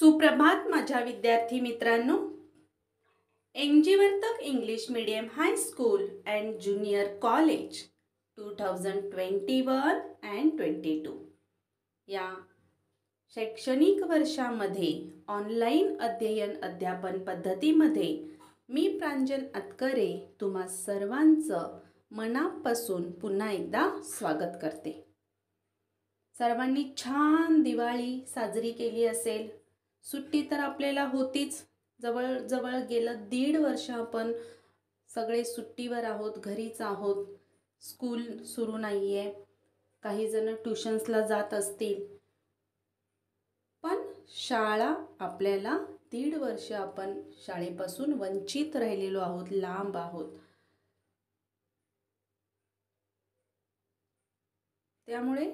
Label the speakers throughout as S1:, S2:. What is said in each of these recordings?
S1: सुप्रभात माझ्या विद्यार्थी मित्रांनो N Vartak English medium high school and junior college two thousand twenty one and twenty two या शैक्षणिक वर्षामध्ये ऑनलाईन अध्ययन अध्यापन पद्धतीमध्ये मी प्रांजल अतकरे तुम्हा सर्वांचं मनापासून पुन्हा एकदा स्वागत करते सर्वांनी छान दिवाळी साजरी केली असेल सुट्टी तर आपल्याला होतीच जवळ जवळ गेलं दीड वर्ष आपण सगळे सुट्टीवर आहोत घरीच आहोत स्कूल सुरू नाही आहे जण ट्युशन्सला जात असतील पण शाळा आपल्याला दीड वर्ष आपण शाळेपासून वंचित राहिलेलो आहोत लांब आहोत त्यामुळे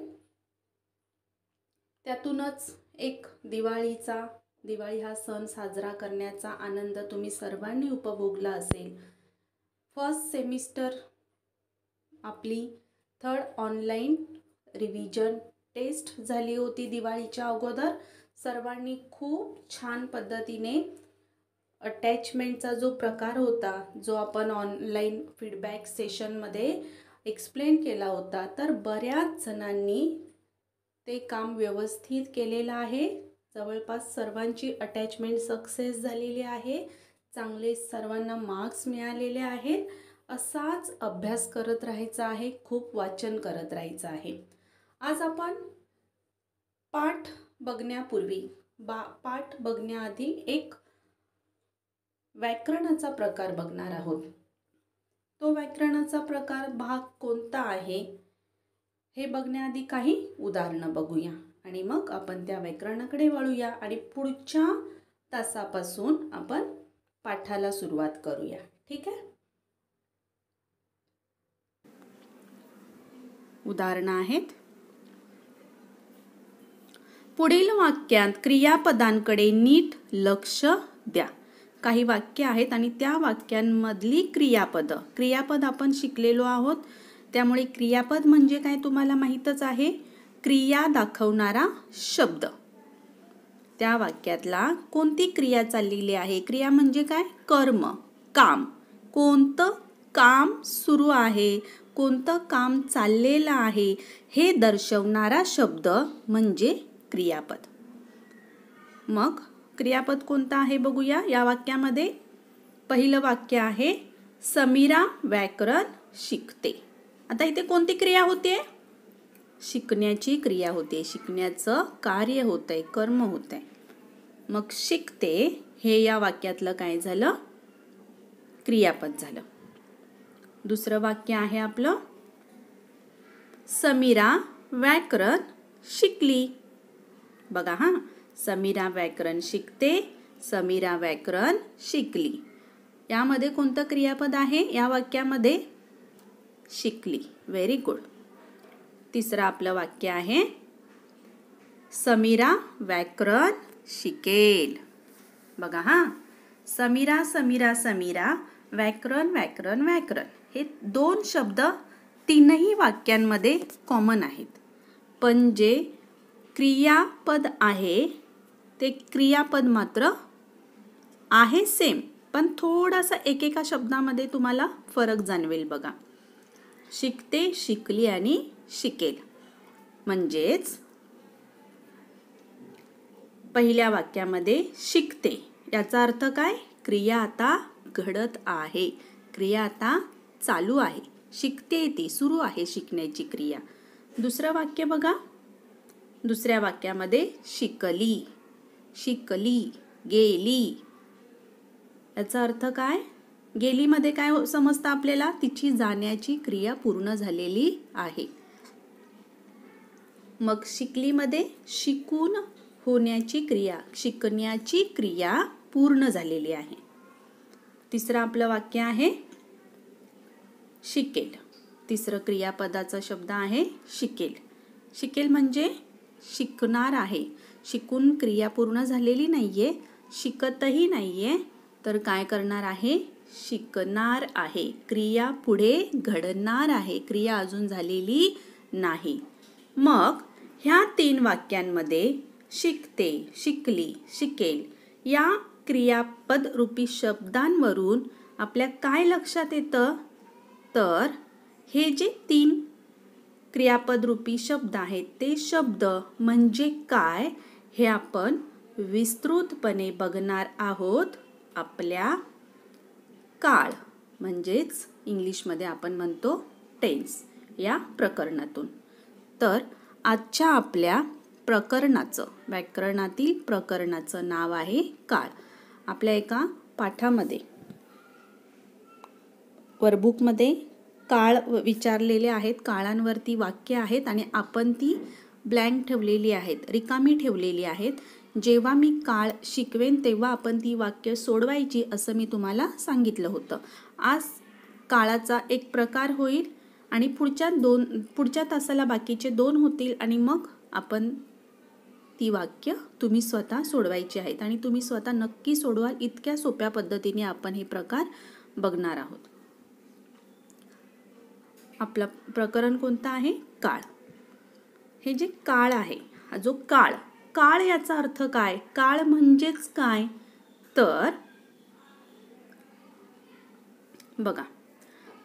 S1: त्यातूनच एक दिवाळीचा दिवाळी हा सण साजरा करण्याचा आनंद तुम्ही सर्वांनी उपभोगला असेल फर्स्ट सेमिस्टर आपली थर्ड ऑनलाईन रिव्हिजन टेस्ट झाली होती दिवाळीच्या अगोदर सर्वांनी खूप छान पद्धतीने अटॅचमेंटचा जो प्रकार होता जो आपण ऑनलाईन फीडबॅक सेशनमध्ये एक्सप्लेन केला होता तर बऱ्याच जणांनी ते काम व्यवस्थित केलेलं आहे जवळपास सर्वांची अटॅचमेंट सक्सेस झालेली आहे चांगले सर्वांना मार्क्स मिळालेले आहेत असाच अभ्यास करत राहायचा आहे खूप वाचन करत राहायचं आहे आज आपण पाठ बघण्यापूर्वी बा पाठ बघण्याआधी एक व्याकरणाचा प्रकार बघणार आहोत तो व्याकरणाचा प्रकार भाग कोणता आहे हे बघण्याआधी काही उदाहरणं बघूया आणि मग आपण त्या व्याकरणाकडे वळूया आणि पुढच्या तासापासून आपण पाठाला सुरुवात करूया ठीक आहे उदाहरणं आहेत पुढील वाक्यात क्रियापदांकडे नीट लक्ष द्या काही वाक्य आहेत आणि त्या वाक्यांमधली क्रियापद क्रियापद आपण शिकलेलो आहोत त्यामुळे क्रियापद म्हणजे काय तुम्हाला माहीतच आहे क्रिया दाखवणारा शब्द त्या वाक्यातला कोणती क्रिया चाललेली आहे क्रिया म्हणजे काय कर्म काम कोणतं काम सुरू आहे कोणतं काम चाललेलं आहे हे दर्शवणारा शब्द म्हणजे क्रियापद मग क्रियापद कोणतं आहे बघूया या वाक्यामध्ये पहिलं वाक्य आहे समीरा व्याकरण शिकते आता इथे कोणती क्रिया होते शिकण्याची क्रिया होते शिकण्याचं कार्य होतं आहे कर्म होत आहे मग शिकते हे या वाक्यातलं काय झालं क्रियापद झालं दुसरं वाक्य आहे आपलं समीरा व्याकरण शिकली बघा हां समीरा व्याकरण शिकते समीरा व्याकरण शिकली यामध्ये कोणतं क्रियापद आहे या वाक्यामध्ये शिकली व्हेरी गुड तिसरं आपलं वाक्य आहे समीरा व्याकरण शिकेल बघा हां समीरा समीरा समीरा व्याकरण व्याकरण व्याकरण हे दोन शब्द तीनही वाक्यांमध्ये कॉमन आहेत पण जे क्रियापद आहे ते क्रियापद मात्र आहे सेम पण थोडासा एकेका शब्दामध्ये तुम्हाला फरक जाणवेल बघा शिकते शिकली आणि शिकेल म्हणजेच पहिल्या वाक्यामध्ये शिकते याचा अर्थ काय क्रिया आता घडत आहे क्रिया आता चालू आहे शिकते ती सुरू आहे शिकण्याची क्रिया दुसरं वाक्य बघा दुसऱ्या वाक्यामध्ये शिकली शिकली गेली याचा अर्थ काय गेलीमध्ये काय हो समजतं आपल्याला तिची जाण्याची क्रिया पूर्ण झालेली आहे मग शिकलीमध्ये शिकून होण्याची क्रिया शिकण्याची क्रिया पूर्ण झालेली आहे तिसरं आपलं वाक्य आहे शिकेल तिसरं क्रियापदाचा शब्द आहे शिकेल शिकेल म्हणजे शिकणार आहे शिकून क्रिया पूर्ण झालेली नाही आहे शिकतही नाही आहे तर काय करणार आहे शिकणार आहे क्रिया पुढे घडणार आहे क्रिया अजून झालेली नाही मग ह्या तीन वाक्यांमध्ये शिकते शिकली शिकेल या क्रियापद रूपी शब्दांवरून आपल्या काय लक्षात येतं तर हे जे तीन क्रियापदरूपी शब्द आहेत ते शब्द म्हणजे काय हे आपण विस्तृतपणे बघणार आहोत आपल्या काळ म्हणजेच इंग्लिशमध्ये आपण म्हणतो टेन्स या प्रकरणातून तर आजच्या आपल्या प्रकरणाचं व्याकरणातील प्रकरणाचं नाव आहे काळ आपल्या एका पाठामध्ये वरबुकमध्ये काळ विचारलेले आहेत काळांवरती वाक्य आहेत आणि आपण ती ब्लँक ठेवलेली आहेत रिकामी ठेवलेली आहेत जेव्हा मी काळ शिकवेन तेव्हा आपण ती वाक्य सोडवायची असं मी तुम्हाला सांगितलं होतं आज काळाचा एक प्रकार होईल आणि पुढच्या दोन पुढच्या तासाला बाकीचे दोन होतील आणि मग आपण ती वाक्य तुम्ही स्वतः सोडवायची आहेत आणि तुम्ही स्वतः नक्की सोडवाल इतक्या सोप्या पद्धतीने आपण हे प्रकार बघणार आहोत आपला प्रकरण कोणता आहे काळ हे जे काळ आहे हा जो काळ काळ याचा अर्थ काय काळ म्हणजेच काय तर बघा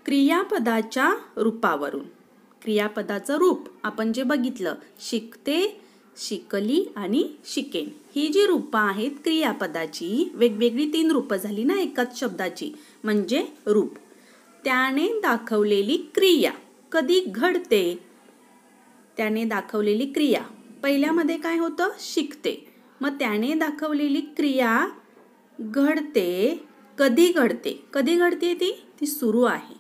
S1: क्रियापदाच्या रूपावरून क्रियापदाचं रूप आपण जे बघितलं शिकते शिकली आणि शिकेन ही जी रूपं आहेत क्रियापदाची वेगवेगळी तीन रूपं झाली ना एकाच शब्दाची म्हणजे रूप त्याने दाखवलेली क्रिया कधी घडते त्याने दाखवलेली क्रिया पहिल्यामध्ये काय होतं शिकते मग त्याने दाखवलेली क्रिया घडते कधी घडते कधी घडते ती ती सुरू आहे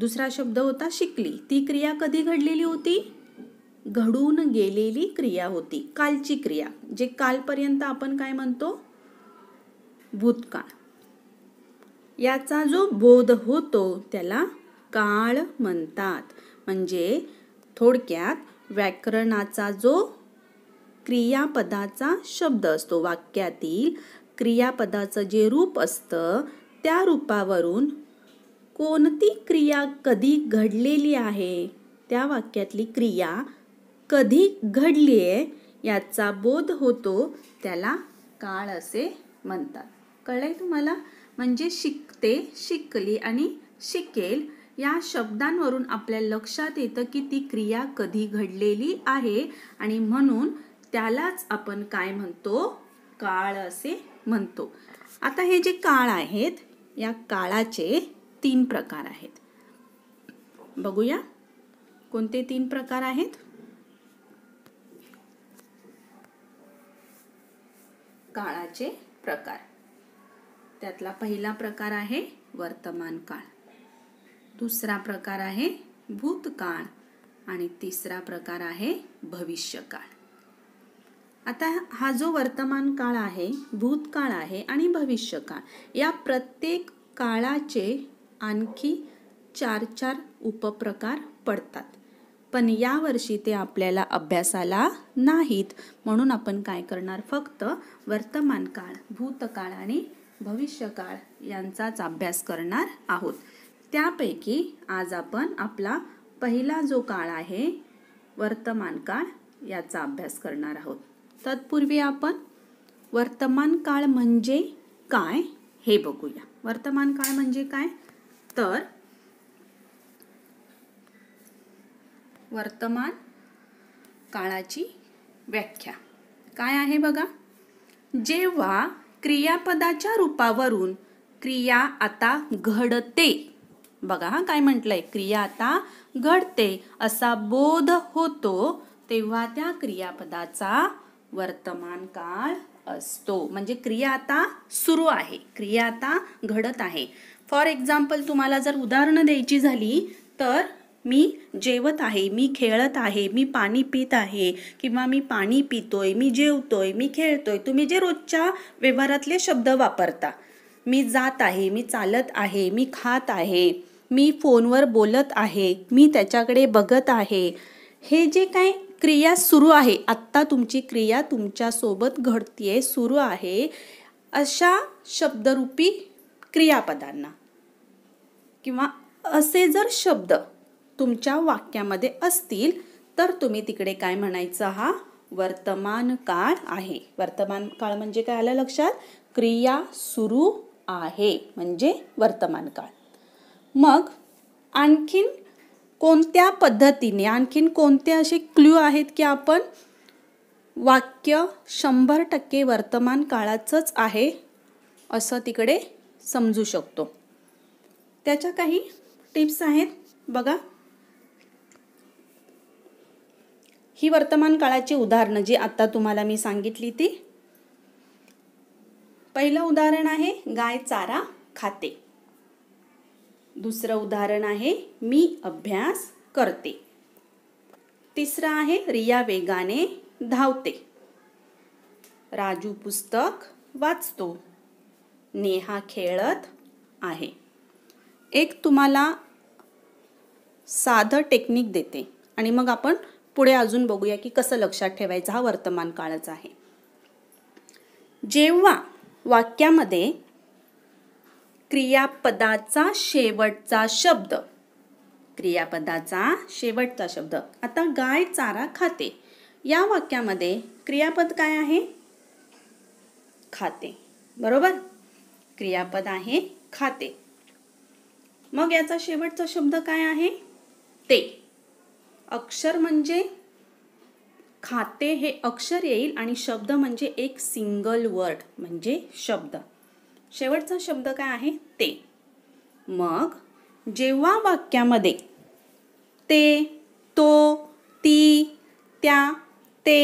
S1: दुसरा शब्द होता शिकली ती क्रिया कधी घडलेली होती घडून गेलेली क्रिया होती कालची क्रिया जे कालपर्यंत आपण काय म्हणतो भूतकाळ याचा जो बोध होतो त्याला काळ म्हणतात म्हणजे थोडक्यात व्याकरणाचा जो क्रियापदाचा शब्द असतो वाक्यातील क्रियापदाचं जे रूप असतं त्या रूपावरून कोणती क्रिया कधी घडलेली आहे त्या वाक्यातली क्रिया कधी घडली आहे याचा बोध होतो त्याला काळ असे म्हणतात कळलं तुम्हाला म्हणजे शिकते शिकली आणि शिकेल या शब्दांवरून आपल्या लक्षात येतं की ती क्रिया कधी घडलेली आहे आणि म्हणून त्यालाच आपण काय म्हणतो काळ असे म्हणतो आता हे जे काळ आहेत या काळाचे तीन प्रकार आहेत बघूया कोणते तीन प्रकार आहेत काळाचे प्रकार त्यातला पहिला प्रकार आहे वर्तमान काळ दुसरा प्रकार आहे भूतकाळ आणि तिसरा प्रकार आहे भविष्यकाळ आता हा जो वर्तमान काळ आहे भूतकाळ आहे आणि भविष्यकाळ या प्रत्येक काळाचे आणखी चार चार उपप्रकार पडतात पण यावर्षी ते आपल्याला अभ्यासाला नाहीत म्हणून आपण काय करणार फक्त वर्तमान काळ भूतकाळ आणि भविष्यकाळ यांचाच अभ्यास करणार आहोत त्यापैकी आज आपण आपला पहिला जो काळ आहे वर्तमान काळ याचा अभ्यास करणार आहोत तत्पूर्वी आपण वर्तमान काळ म्हणजे काय हे बघूया वर्तमान काळ म्हणजे काय तर वर्तमान काळाची व्याख्या काय आहे बघा जेव्हा क्रियापदाच्या रूपावरून क्रिया आता घडते बघा हा काय म्हटलंय क्रिया आता घडते असा बोध होतो तेव्हा त्या क्रियापदाचा वर्तमान काळ असतो म्हणजे क्रिया आता सुरू आहे क्रिया आता घडत आहे फॉर एक्झाम्पल तुम्हाला जर उदाहरणं द्यायची झाली तर मी जेवत आहे मी खेळत आहे मी पाणी पित आहे किंवा मी पाणी पितोय मी जेवतोय मी खेळतोय तुम्ही जे रोजच्या व्यवहारातले शब्द वापरता मी जात आहे मी चालत आहे मी खात आहे मी फोनवर बोलत आहे मी त्याच्याकडे बघत आहे हे जे काय क्रिया सुरू आहे आत्ता तुमची क्रिया तुमच्यासोबत आहे सुरू आहे अशा शब्दरूपी क्रियापदांना किंवा असे जर शब्द तुमच्या वाक्यामध्ये असतील तर तुम्ही तिकडे काय म्हणायचं हा वर्तमान काळ आहे वर्तमान काळ म्हणजे काय आलं लक्षात क्रिया सुरू आहे म्हणजे वर्तमान काळ मग आणखीन कोणत्या पद्धतीने आणखीन कोणते असे क्ल्यू आहेत की आपण वाक्य शंभर टक्के वर्तमान काळाचंच आहे असं तिकडे समजू शकतो त्याच्या काही टिप्स आहेत बघा ही वर्तमान काळाची उदाहरणं जी आत्ता तुम्हाला मी सांगितली ती पहिलं उदाहरण आहे गाय चारा खाते दुसरं उदाहरण आहे मी अभ्यास करते तिसरं आहे रिया वेगाने धावते राजू पुस्तक वाचतो नेहा खेळत आहे एक तुम्हाला साधं टेक्निक देते आणि मग आपण पुढे अजून बघूया की कसं लक्षात ठेवायचं हा वर्तमान काळच आहे जेव्हा वाक्यामध्ये क्रियापदाचा शेवटचा शब्द क्रियापदाचा शेवटचा शब्द आता गाय चारा खाते या वाक्यामध्ये क्रियापद काय आहे खाते बरोबर क्रियापद आहे खाते मग याचा शेवटचा शब्द काय आहे ते अक्षर म्हणजे खाते हे अक्षर येईल आणि शब्द म्हणजे एक सिंगल वर्ड म्हणजे शब्द शेवटचा शब्द काय आहे ते मग जेव्हा वाक्यामध्ये ते तो ती त्या ते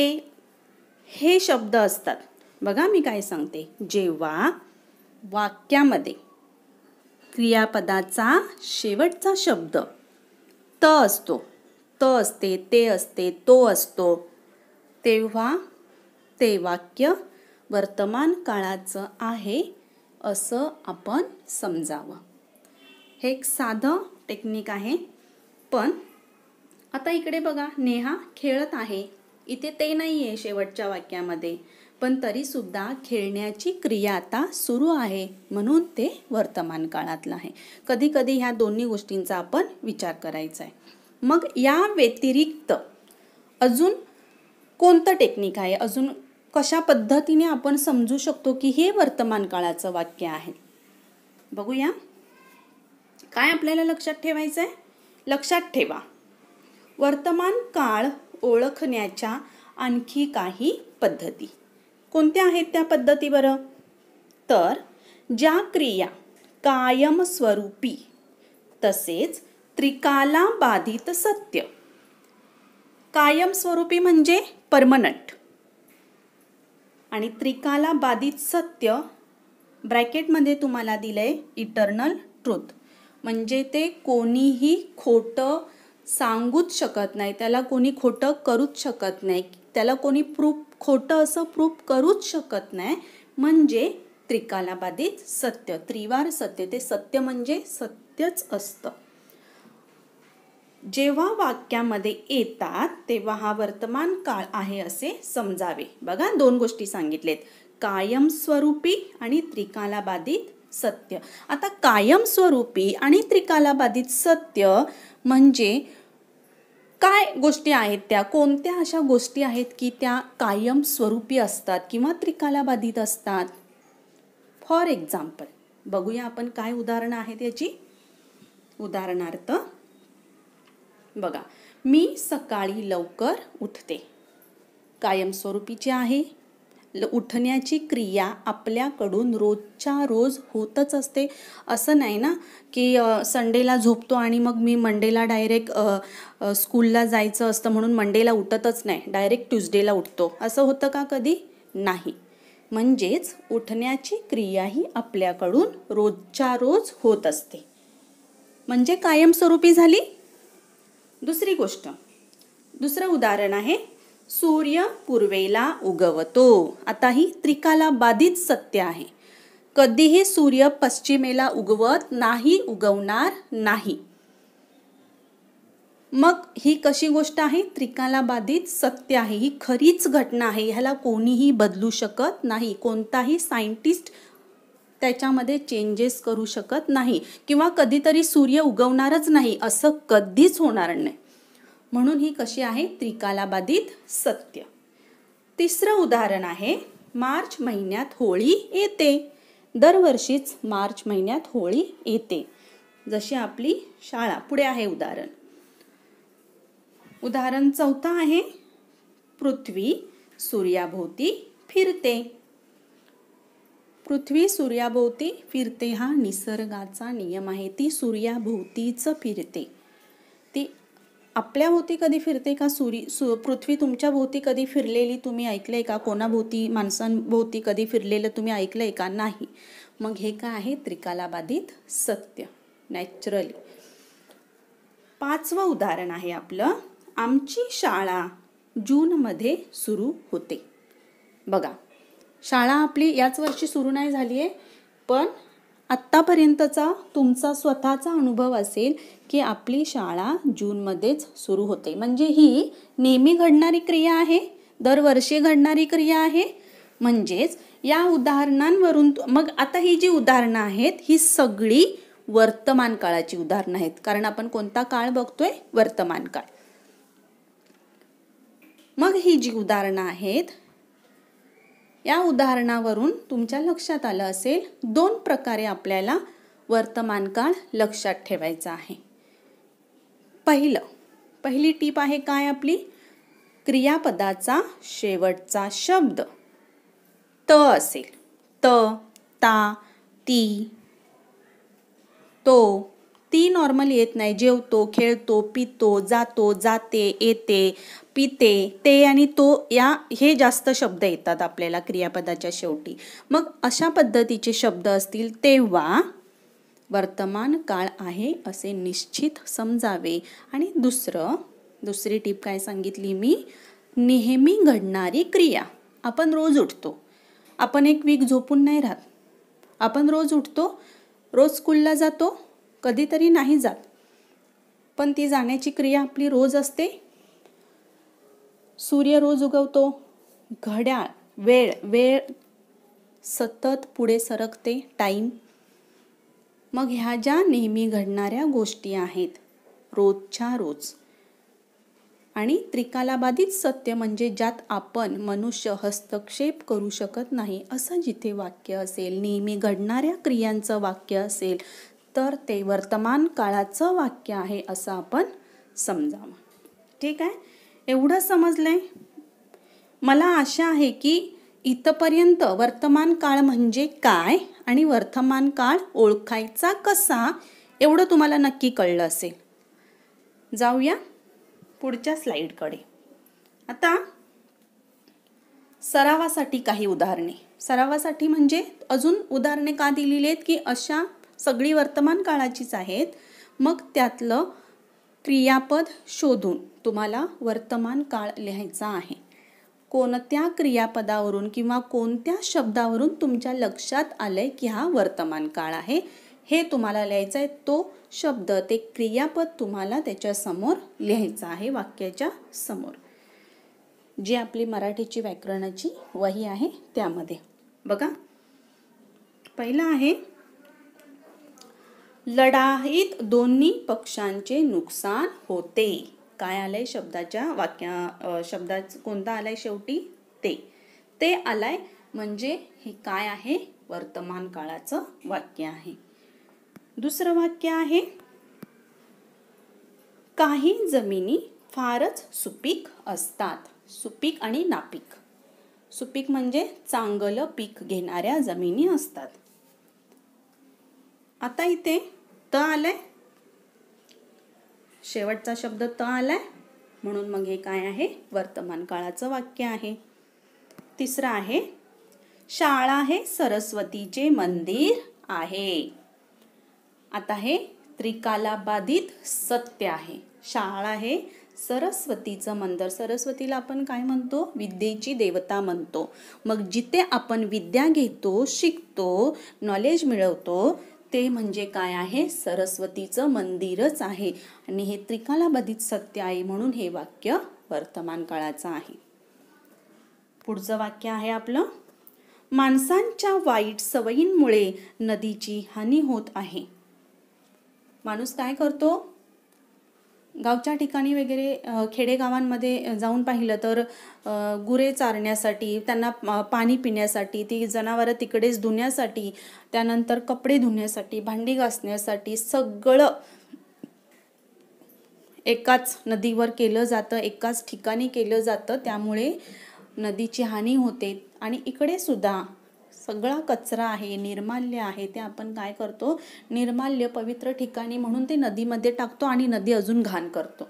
S1: हे शब्द असतात बघा मी काय सांगते जेव्हा वाक्यामध्ये क्रियापदाचा शेवटचा शब्द त असतो त असते ते असते तो असतो तेव्हा ते वाक्य वर्तमान काळाचं आहे असं आपण समजावं हे एक साधं टेक्निक आहे पण आता इकडे बघा नेहा खेळत आहे इथे ते नाही आहे शेवटच्या वाक्यामध्ये पण तरीसुद्धा खेळण्याची क्रिया आता सुरू आहे म्हणून ते वर्तमान काळातलं आहे कधीकधी ह्या दोन्ही गोष्टींचा आपण विचार करायचा आहे मग या व्यतिरिक्त अजून कोणतं टेक्निक आहे अजून कशा पद्धतीने आपण समजू शकतो की हे वर्तमान काळाचं वाक्य आहे बघूया काय आपल्याला लक्षात ठेवायचं आहे लक्षात ठेवा वर्तमान काळ ओळखण्याच्या आणखी काही पद्धती कोणत्या आहेत त्या पद्धती बरं तर ज्या क्रिया कायमस्वरूपी तसेच त्रिकाला बाधित सत्य कायमस्वरूपी म्हणजे परमनंट आणि त्रिकाला बाधित सत्य ब्रॅकेटमध्ये तुम्हाला दिलं आहे इटर्नल ट्रूथ म्हणजे ते कोणीही खोटं सांगूच शकत नाही त्याला कोणी खोटं करूच शकत नाही त्याला कोणी प्रूफ खोटं असं प्रूफ करूच शकत नाही म्हणजे त्रिकालाबाधित सत्य त्रिवार सत्य ते सत्य म्हणजे सत्यच असतं जेव्हा वाक्यामध्ये येतात तेव्हा हा वर्तमान काळ आहे असे समजावे बघा दोन गोष्टी सांगितलेत कायमस्वरूपी आणि त्रिकालाबाधित सत्य आता कायमस्वरूपी आणि त्रिकालाबाधित सत्य म्हणजे काय गोष्टी आहेत त्या कोणत्या अशा गोष्टी आहेत की त्या कायमस्वरूपी असतात किंवा त्रिकालाबाधित असतात फॉर एक्झाम्पल बघूया आपण काय उदाहरणं आहेत याची उदाहरणार्थ बघा मी सकाळी लवकर उठते कायमस्वरूपीची जी आहे उठण्याची क्रिया आपल्याकडून रोजच्या रोज होतच असते असं नाही ना की संडेला झोपतो आणि मग मी मंडेला डायरेक्ट स्कूलला जायचं असतं म्हणून मंडेला उठतच नाही डायरेक्ट ट्युजडेला उठतो असं होतं का कधी नाही म्हणजेच उठण्याची क्रिया ही आपल्याकडून रोजच्या रोज होत असते म्हणजे कायमस्वरूपी झाली दुसरी गोष्ट दुसरं उदाहरण आहे सूर्य पूर्वेला उगवतो आता ही त्रिकाला बाधित सत्य आहे कधीही सूर्य पश्चिमेला उगवत नाही उगवणार नाही मग ही कशी गोष्ट आहे त्रिकाला बाधित सत्य आहे ही खरीच घटना आहे ह्याला कोणीही बदलू शकत नाही कोणताही सायंटिस्ट त्याच्यामध्ये चेंजेस करू शकत नाही किंवा कधीतरी सूर्य उगवणारच नाही असं कधीच होणार नाही म्हणून ही कशी आहे त्रिकालाबाधित सत्य तिसरं उदाहरण आहे मार्च महिन्यात होळी येते दरवर्षीच मार्च महिन्यात होळी येते जशी आपली शाळा पुढे आहे उदाहरण उदाहरण चौथा आहे पृथ्वी सूर्याभोवती फिरते पृथ्वी सूर्याभोवती फिरते हा निसर्गाचा नियम आहे ती सूर्याभोवतीच फिरते ती आपल्याभोवती कधी फिरते का सूर्य सु पृथ्वी भोवती कधी फिरलेली तुम्ही ऐकलं आहे का कोणाभोवती माणसांभोवती कधी फिरलेलं तुम्ही ऐकलं आहे का नाही मग हे काय आहे त्रिकालाबाधित सत्य नॅचरली पाचवं उदाहरण आहे आपलं आमची शाळा जूनमध्ये सुरू होते बघा शाळा आपली याच वर्षी सुरू नाही झाली आहे पण आत्तापर्यंतचा तुमचा स्वतःचा अनुभव असेल की आपली शाळा जूनमध्येच सुरू होते म्हणजे ही नेहमी घडणारी क्रिया आहे दरवर्षी घडणारी क्रिया आहे म्हणजेच या उदाहरणांवरून मग आता ही जी उदाहरणं आहेत ही सगळी वर्तमान काळाची उदाहरणं आहेत कारण आपण कोणता काळ बघतोय वर्तमान काळ मग ही जी उदाहरणं आहेत या उदाहरणावरून तुमच्या लक्षात आलं असेल दोन प्रकारे आपल्याला वर्तमान काळ लक्षात ठेवायचा आहे पहिलं पहिली टीप आहे काय आपली क्रियापदाचा शेवटचा शब्द त असेल त ता ती तो ती नॉर्मल येत नाही जेवतो खेळतो पितो जातो जाते येते पिते ते आणि तो या हे जास्त शब्द येतात आपल्याला क्रियापदाच्या शेवटी मग अशा पद्धतीचे शब्द असतील तेव्हा वर्तमान काळ आहे असे निश्चित समजावे आणि दुसरं दुसरी टीप काय सांगितली मी नेहमी घडणारी क्रिया आपण रोज उठतो आपण एक वीक झोपून नाही राहत आपण रोज उठतो रोज स्कूलला जातो कधीतरी नाही जात पण ती जाण्याची क्रिया आपली रोज असते सूर्य रोज उगवतो घड्याळ वेळ वेळ सतत पुढे सरकते टाईम मग ह्या ज्या नेहमी घडणाऱ्या गोष्टी आहेत रोजच्या रोज आणि त्रिकालाबाधित सत्य म्हणजे ज्यात आपण मनुष्य हस्तक्षेप करू शकत नाही असं जिथे वाक्य असेल नेहमी घडणाऱ्या क्रियांचं वाक्य असेल तर ते वर्तमान काळाचं वाक्य आहे असं आपण समजावं ठीक आहे एवढं समजलं आहे मला आशा आहे की इथपर्यंत वर्तमान काळ म्हणजे काय आणि वर्तमान काळ ओळखायचा कसा एवढं तुम्हाला नक्की कळलं असेल जाऊया पुढच्या स्लाईडकडे आता सरावासाठी काही उदाहरणे सरावासाठी म्हणजे अजून उदाहरणे का दिलेली आहेत की अशा सगळी वर्तमान काळाचीच आहेत मग त्यातलं क्रियापद शोधून तुम्हाला वर्तमान काळ लिहायचा आहे कोणत्या क्रियापदावरून किंवा कोणत्या शब्दावरून तुमच्या लक्षात आलं आहे की हा वर्तमान काळ आहे हे तुम्हाला लिहायचं आहे तो शब्द ते क्रियापद तुम्हाला त्याच्यासमोर लिहायचं आहे वाक्याच्या समोर जी आपली मराठीची व्याकरणाची वही आहे त्यामध्ये बघा पहिलं आहे लढाईत दोन्ही पक्षांचे नुकसान होते काय आलंय शब्दाच्या वाक्या शब्दाच कोणता आलाय शेवटी ते ते आलाय म्हणजे हे काय आहे वर्तमान काळाचं वाक्य आहे दुसरं वाक्य आहे काही जमिनी फारच सुपीक असतात सुपीक आणि नापीक सुपीक म्हणजे चांगलं पीक घेणाऱ्या जमिनी असतात आता इथे त आलाय शेवटचा शब्द त आलाय म्हणून मग हे काय आहे वर्तमान काळाचं वाक्य आहे तिसरं आहे शाळा हे सरस्वतीचे मंदिर आहे आता हे त्रिकालाबाधित सत्य आहे शाळा हे सरस्वतीचं मंदिर सरस्वतीला आपण काय म्हणतो विद्येची देवता म्हणतो मग जिथे आपण विद्या घेतो शिकतो नॉलेज मिळवतो ते म्हणजे काय आहे सरस्वतीचं मंदिरच आहे आणि हे त्रिकालाबधित सत्य आहे म्हणून हे वाक्य वर्तमान काळाचं आहे पुढचं वाक्य आहे आपलं माणसांच्या वाईट सवयींमुळे नदीची हानी होत आहे माणूस काय करतो गावच्या ठिकाणी वगैरे खेडेगावांमध्ये जाऊन पाहिलं तर गुरे चारण्यासाठी त्यांना पाणी पिण्यासाठी ती जनावरं तिकडेच धुण्यासाठी त्यानंतर कपडे धुण्यासाठी भांडी घासण्यासाठी सगळं एकाच नदीवर केलं जातं एकाच ठिकाणी केलं जातं त्यामुळे नदीची हानी होते आणि इकडे सुद्धा सगळा कचरा आहे निर्माल्य आहे ते आपण काय करतो निर्माल्य पवित्र ठिकाणी म्हणून ते नदीमध्ये टाकतो आणि नदी अजून घाण करतो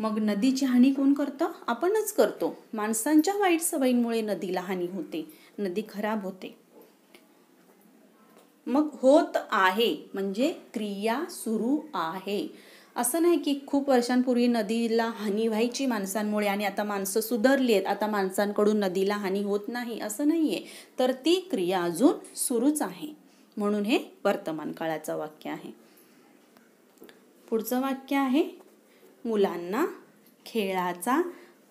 S1: मग नदीची हानी कोण करतं आपणच करतो माणसांच्या वाईट सवयींमुळे नदीला हानी होते नदी खराब होते मग होत आहे म्हणजे क्रिया सुरू आहे असं नाही की खूप वर्षांपूर्वी नदीला हानी व्हायची माणसांमुळे आणि आता माणसं सुधारली आहेत आता माणसांकडून नदीला हानी होत नाही असं नाही आहे तर ती क्रिया अजून सुरूच आहे म्हणून हे वर्तमान काळाचं वाक्य आहे पुढचं वाक्य आहे मुलांना खेळाचा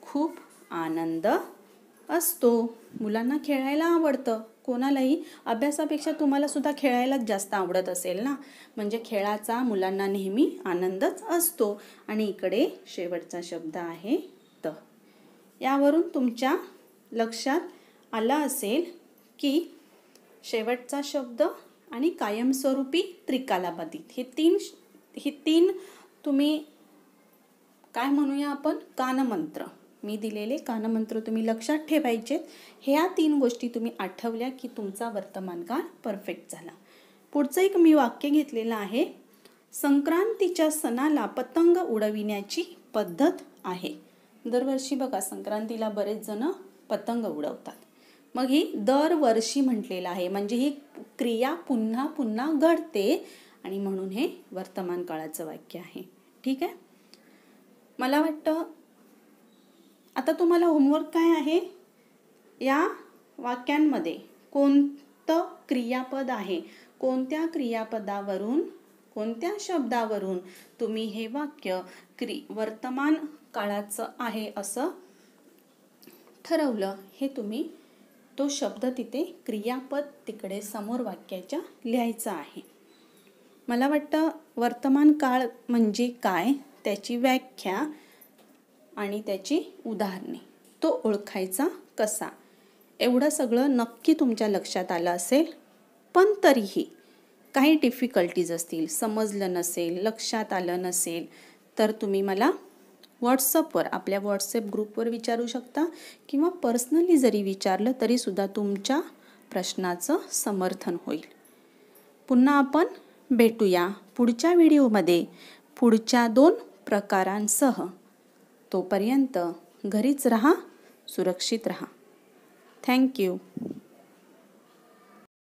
S1: खूप आनंद असतो मुलांना खेळायला आवडतं कोणालाही अभ्यासापेक्षा तुम्हाला सुद्धा खेळायलाच जास्त आवडत असेल ना म्हणजे खेळाचा मुलांना नेहमी आनंदच असतो आणि इकडे शेवटचा शब्द आहे त यावरून तुमच्या लक्षात आलं असेल की शेवटचा शब्द आणि कायमस्वरूपी त्रिकालाबाधित हे तीन हे तीन तुम्ही काय म्हणूया आपण कानमंत्र मी दिलेले कानमंत्र तुम्ही लक्षात ठेवायचेत ह्या तीन गोष्टी तुम्ही आठवल्या की तुमचा वर्तमान काळ परफेक्ट झाला पुढचं एक मी वाक्य घेतलेलं आहे संक्रांतीच्या सणाला पतंग उडविण्याची पद्धत आहे दरवर्षी बघा संक्रांतीला बरेच जण पतंग उडवतात मग ही दरवर्षी म्हटलेलं आहे म्हणजे ही क्रिया पुन्हा पुन्हा घडते आणि म्हणून हे वर्तमान काळाचं वाक्य आहे ठीक आहे मला वाटतं आता तुम्हाला होमवर्क काय आहे या वाक्यांमध्ये कोणतं क्रियापद आहे कोणत्या क्रियापदावरून कोणत्या शब्दावरून तुम्ही हे वाक्य क्रि वर्तमान काळाचं आहे असं ठरवलं हे तुम्ही तो शब्द तिथे क्रियापद तिकडे समोर वाक्याच्या लिहायचं आहे मला वाटतं वर्तमान काळ म्हणजे काय त्याची व्याख्या आणि त्याची उदाहरणे तो ओळखायचा कसा एवढं सगळं नक्की तुमच्या लक्षात आलं असेल पण तरीही काही डिफिकल्टीज असतील समजलं नसेल लक्षात आलं नसेल तर तुम्ही मला व्हॉट्सअपवर आपल्या व्हॉट्सअप ग्रुपवर विचारू शकता किंवा पर्सनली जरी विचारलं तरीसुद्धा तुमच्या प्रश्नाचं समर्थन होईल पुन्हा आपण भेटूया पुढच्या व्हिडिओमध्ये पुढच्या दोन प्रकारांसह तोपर्यंत घरीच रहा सुरक्षित रहा थँक्यू